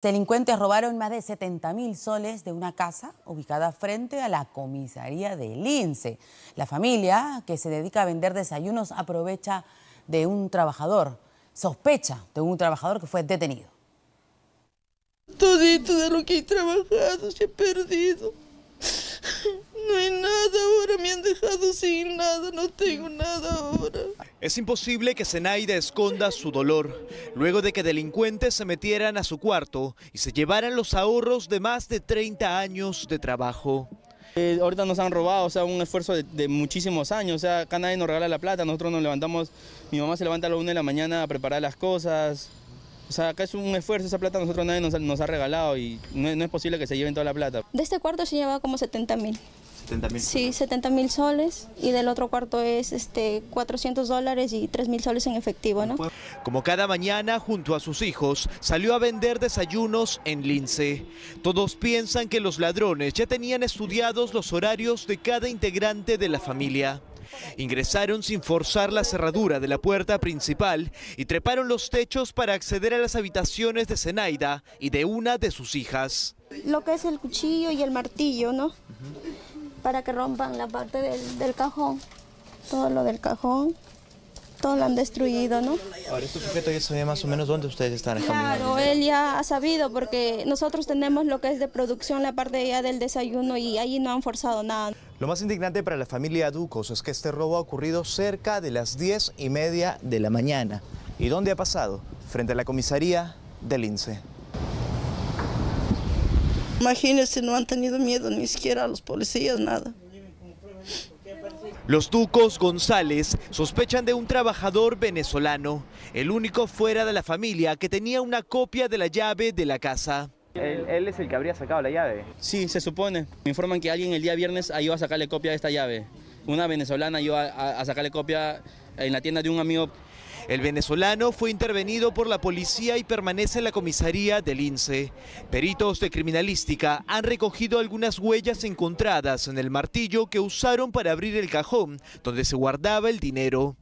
Delincuentes robaron más de 70 mil soles de una casa ubicada frente a la comisaría del Lince. La familia, que se dedica a vender desayunos, aprovecha de un trabajador, sospecha de un trabajador que fue detenido. Todo esto de lo que he trabajado se ha perdido. No hay nada ahora, me han dejado sin nada, no tengo nada ahora. Es imposible que Zenaida esconda su dolor, luego de que delincuentes se metieran a su cuarto y se llevaran los ahorros de más de 30 años de trabajo. Eh, ahorita nos han robado, o sea, un esfuerzo de, muchísimos años, o sea, acá nadie nos regala la plata, nosotros nos levantamos, mi mamá se levanta a las 1 de la mañana a preparar las cosas, o sea, acá es un esfuerzo, esa plata nosotros nadie nos, ha regalado y no, no, es posible que se lleven toda la plata. De este cuarto se llevaba como 70 mil. Sí, 70 mil soles y del otro cuarto es este 400 dólares y 3 mil soles en efectivo. ¿no? Como cada mañana, junto a sus hijos, salió a vender desayunos en Lince. Todos piensan que los ladrones ya tenían estudiados los horarios de cada integrante de la familia. Ingresaron sin forzar la cerradura de la puerta principal y treparon los techos para acceder a las habitaciones de Zenaida y de una de sus hijas. Lo que es el cuchillo y el martillo, ¿no? para que rompan la parte del, cajón. Todo lo del cajón, todo lo han destruido, ¿no? Ahora, este sujeto ya sabía más o menos dónde ustedes están Claro, él ya ha sabido porque nosotros tenemos lo que es de producción, la parte ya del desayuno y ahí no han forzado nada. Lo más indignante para la familia Ducos es que este robo ha ocurrido cerca de las 10 y media de la mañana. ¿Y dónde ha pasado? Frente a la comisaría del INSE. Imagínense, no han tenido miedo ni siquiera a los policías, nada. Los Tucos González sospechan de un trabajador venezolano, el único fuera de la familia que tenía una copia de la llave de la casa. Él, es el que habría sacado la llave. Sí, se supone. Me informan que alguien el día viernes ayudó a sacarle copia de esta llave. Una venezolana ayudó a sacarle copia en la tienda de un amigo el venezolano fue intervenido por la policía y permanece en la comisaría del INSE. Peritos de criminalística han recogido algunas huellas encontradas en el martillo que usaron para abrir el cajón donde se guardaba el dinero.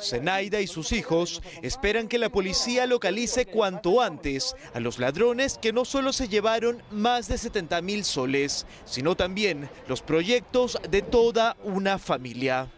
Zenaida y sus hijos esperan que la policía localice cuanto antes a los ladrones que no solo se llevaron más de 70 mil soles, sino también los proyectos de toda una familia.